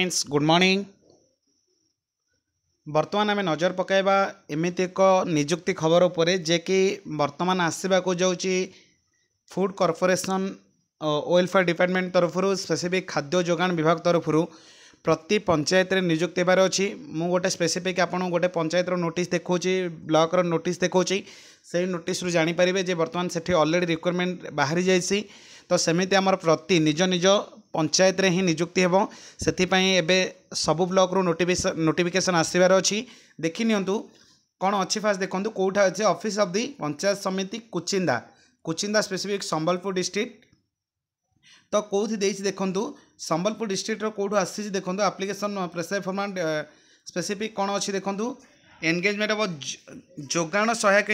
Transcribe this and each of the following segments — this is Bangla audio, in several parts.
ଫ୍ରେଣ୍ଡସ୍ ଗୁଡ଼୍ ମର୍ଣ୍ଣିଂ ବର୍ତ୍ତମାନ ଆମେ ନଜର ପକାଇବା ଏମିତି ଏକ ନିଯୁକ୍ତି ଖବର ଉପରେ ଯେ କି ବର୍ତ୍ତମାନ ଆସିବାକୁ ଯାଉଛି ଫୁଡ଼୍ କର୍ପୋରେସନ୍ ୱେଲଫେୟାର ଡିପାର୍ଟମେଣ୍ଟ ତରଫରୁ ସ୍ପେସିଫିକ୍ ଖାଦ୍ୟ ଯୋଗାଣ ବିଭାଗ ତରଫରୁ ପ୍ରତି ପଞ୍ଚାୟତରେ ନିଯୁକ୍ତି ହେବାର ଅଛି ମୁଁ ଗୋଟେ ସ୍ପେସିଫିକ୍ ଆପଣଙ୍କୁ ଗୋଟେ ପଞ୍ଚାୟତର ନୋଟିସ୍ ଦେଖାଉଛି ବ୍ଲକର ନୋଟିସ୍ ଦେଖାଉଛି ସେଇ ନୋଟିସ୍ରୁ ଜାଣିପାରିବେ ଯେ ବର୍ତ୍ତମାନ ସେଠି ଅଲରେଡ଼ି ରିକ୍ୱାରମେଣ୍ଟ ବାହାରି ଯାଇଛି ତ ସେମିତି ଆମର ପ୍ରତି ନିଜ ନିଜ ପଞ୍ଚାୟତରେ ହିଁ ନିଯୁକ୍ତି ହେବ ସେଥିପାଇଁ ଏବେ ସବୁ ବ୍ଲକରୁ ନୋଟିଫିକେସନ୍ ନୋଟିଫିକେସନ୍ ଆସିବାର ଅଛି ଦେଖିନିଅନ୍ତୁ କ'ଣ ଅଛି ଫାଷ୍ଟ ଦେଖନ୍ତୁ କେଉଁଠା ଅଛି office of the panchayat samiti Kuchinda Kuchinda specific Sambalpur district ତ କେଉଁଠି ଦେଇଛି ଦେଖନ୍ତୁ ସମ୍ବଲପୁର ଡିଷ୍ଟ୍ରିକ୍ଟର କେଉଁଠୁ ଆସିଛି ଦେଖନ୍ତୁ ଆପ୍ଲିକେସନ୍ ପ୍ରେସର ଫର୍ମାଣ୍ଡ ସ୍ପେସିଫିକ୍ କ'ଣ ଅଛି ଦେଖନ୍ତୁ ଏନ୍ଗେଜମେଣ୍ଟ ହେବ ଯୋଗାଣ ସହାୟକ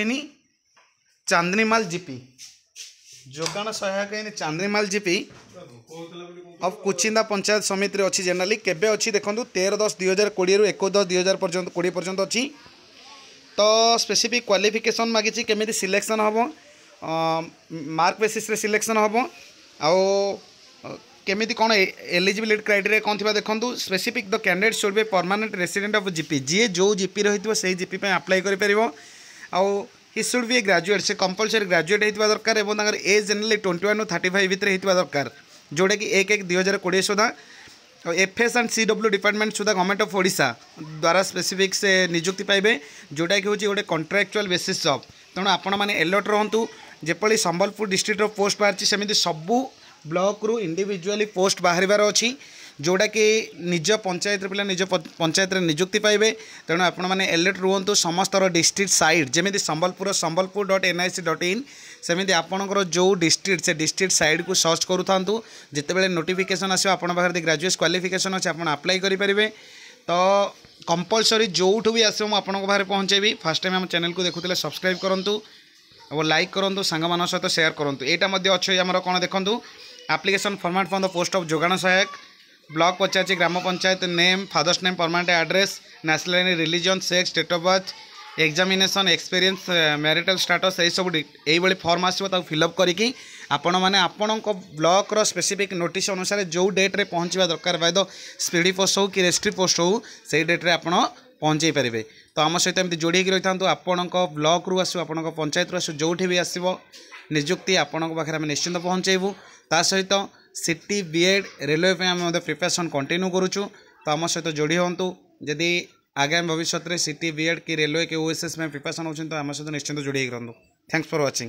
ଚାନ୍ଦିନୀମାଲ ଜିପି যোগাণ সহায়ক in Chandrimal GP of Kuchinda panchayat সমিতিরে অছি জেনারেলি কেবে অছি দেখুন তের দশ দুই হাজার কোড়ি রু একুশ দশ দুই হাজার পর্যন্ত কোড়িয়ে পর্যন্ত অছি তো স্পেসিফিক ক্বালিফিকেসন মাগিছি কেমিতি সিলেকশন হব মার্ক বেসিসে সিলেকশন হব আউ কেমিতি কোন এলিজিবিলিটি ক্রাইটেরিয়া কোন থিবা দেখুন specific the candidate should be permanent resident of GP যিয়ে যে জিপি রহিথিব সেই জিপি পাই আপ্লাই করি পারিব আউ he should be a graduate ସେ କମ୍ପଲସରି ଗ୍ରାଜୁଏଟ୍ ହୋଇଥିବା ଦରକାର ଏବଂ ତାଙ୍କର ଏଜ୍ ଜେନେରାଲି ଟ୍ୱେଣ୍ଟି ୱାନ୍ରୁ ଥାର୍ଟି ଫାଇଭ୍ ଭିତରେ ହୋଇଥିବା ଦରକାର ଯେଉଁଟାକି ଏକ ଏକ ଦୁଇ ହଜାର କୋଡ଼ିଏ ସୁଦ୍ଧା ଆଉ FS and C W department ସୁଦ୍ଧା ଗଭର୍ଣ୍ଣମେଣ୍ଟ ଅଫ୍ ଓଡ଼ିଶା ଦ୍ୱାରା ସ୍ପେସିଫିକ୍ ସେ ନିଯୁକ୍ତି ପାଇବେ ଯେଉଁଟାକି ହେଉଛି ଗୋଟେ କଣ୍ଟ୍ରାକ୍ଚୁଆଲ୍ ବେସିସ୍ ଜବ୍ ତେଣୁ ଆପଣମାନେ ଏଲର୍ଟ ରୁହନ୍ତୁ ଯେପରି ସମ୍ବଲପୁର ଡିଷ୍ଟ୍ରିକ୍ଟର ପୋଷ୍ଟ ବାହାରିଛି ସେମିତି ସବୁ ବ୍ଲକରୁ ଇଣ୍ଡିଭିଜୁଆଲି ପୋଷ୍ଟ ବାହାରିବାର ଅଛି ଯେଉଁଟାକି ନିଜ ପଞ୍ଚାୟତର ପିଲା ନିଜ ପଞ୍ଚାୟତରେ ନିଯୁକ୍ତି ପାଇବେ ତେଣୁ ଆପଣମାନେ ଏଲର୍ଟ ରୁହନ୍ତୁ ସମସ୍ତର ଡିଷ୍ଟ୍ରିକ୍ଟ ସାଇଟ୍ ଯେମିତି Sambalpur Sambalpur dot NIC dot in ସେମିତି ଆପଣଙ୍କର ଯେଉଁ ଡିଷ୍ଟ୍ରିକ୍ଟ ସେ ଡିଷ୍ଟ୍ରିକ୍ଟ ସାଇଟ୍କୁ ସର୍ଚ୍ଚ କରୁଥାନ୍ତୁ ଯେତେବେଳେ ନୋଟିଫିକେସନ୍ ଆସିବ ଆପଣଙ୍କ ପାଖରେ ଯଦି ଗ୍ରାଜୁଏଟ୍ କ୍ୱାଲିଫିକେସନ୍ ଅଛି ଆପଣ ଆପ୍ଲାଏ କରିପାରିବେ ତ କମ୍ପଲସରି ଯେଉଁଠୁ ବି ଆସିବ ମୁଁ ଆପଣଙ୍କ ପାଖରେ ପହଞ୍ଚାଇବି ଫାର୍ଷ୍ଟ ଟାଇମ୍ ଆମ ଚ୍ୟାନେଲ୍କୁ ଦେଖୁଥିଲେ ସବସ୍କ୍ରାଇବ୍ କରନ୍ତୁ ଏବଂ ଲାଇକ୍ କରନ୍ତୁ ସାଙ୍ଗମାନଙ୍କ ସହିତ ସେୟାର କରନ୍ତୁ ଏଇଟା ମଧ୍ୟ ଅଛି ଆମର କ'ଣ ଦେଖନ୍ତୁ application format for the post of ଯୋଗାଣ ସହାୟକ ব্লক পচারছি গ্রাম panchayat name father's name permanent address national religion sex date of birth examination experience marital status ଏହିସବୁ ଏଇଭଳି ଫର୍ମ ଆସିବ ତାକୁ ଫିଲ୍ଅପ୍ କରିକି ଆପଣମାନେ ଆପଣଙ୍କ ବ୍ଲକ୍ର ସ୍ପେସିଫିକ୍ ନୋଟିସ୍ ଅନୁସାରେ ଯେଉଁ ଡେଟ୍ରେ ପହଞ୍ଚିବା ଦରକାର ବାଇ ଦ ସ୍ପିଡ଼ି ପୋଷ୍ଟ ହେଉ କି ରେଷ୍ଟ୍ରି ପୋଷ୍ଟ ହେଉ ସେଇ ଡେଟ୍ରେ ଆପଣ ପହଞ୍ଚାଇ ପାରିବେ ତ ଆମ ସହିତ ଏମିତି ଯୋଡ଼ି ହେଇକି ରହିଥାନ୍ତୁ ଆପଣଙ୍କ ବ୍ଲକ୍ରୁ ଆସୁ ଆପଣଙ୍କ ପଞ୍ଚାୟତରୁ ଆସୁ ଯେଉଁଠି ବି ଆସିବ ନିଯୁକ୍ତି ଆପଣଙ୍କ ପାଖରେ ଆମେ ନିଶ୍ଚିନ୍ତ ପହଞ୍ଚାଇବୁ ତା ସହିତ সিটি বিএড রেলওয়ে পাই আমি মধ্যে প্রিপারেসন কন্টিনিউ করুছু তো আমার সহ যোড়ি হুম যদি আগামী ভবিষ্যতের সিটি বিএড কি রেলওয়ে কি ওএসএস পাই প্রিপারেসন হচ্ছেন তো আমার সহ নিশ্চিন্ত যোড়ি হয়ে রহতু থ্যাঙ্কস ফর ওয়াচিং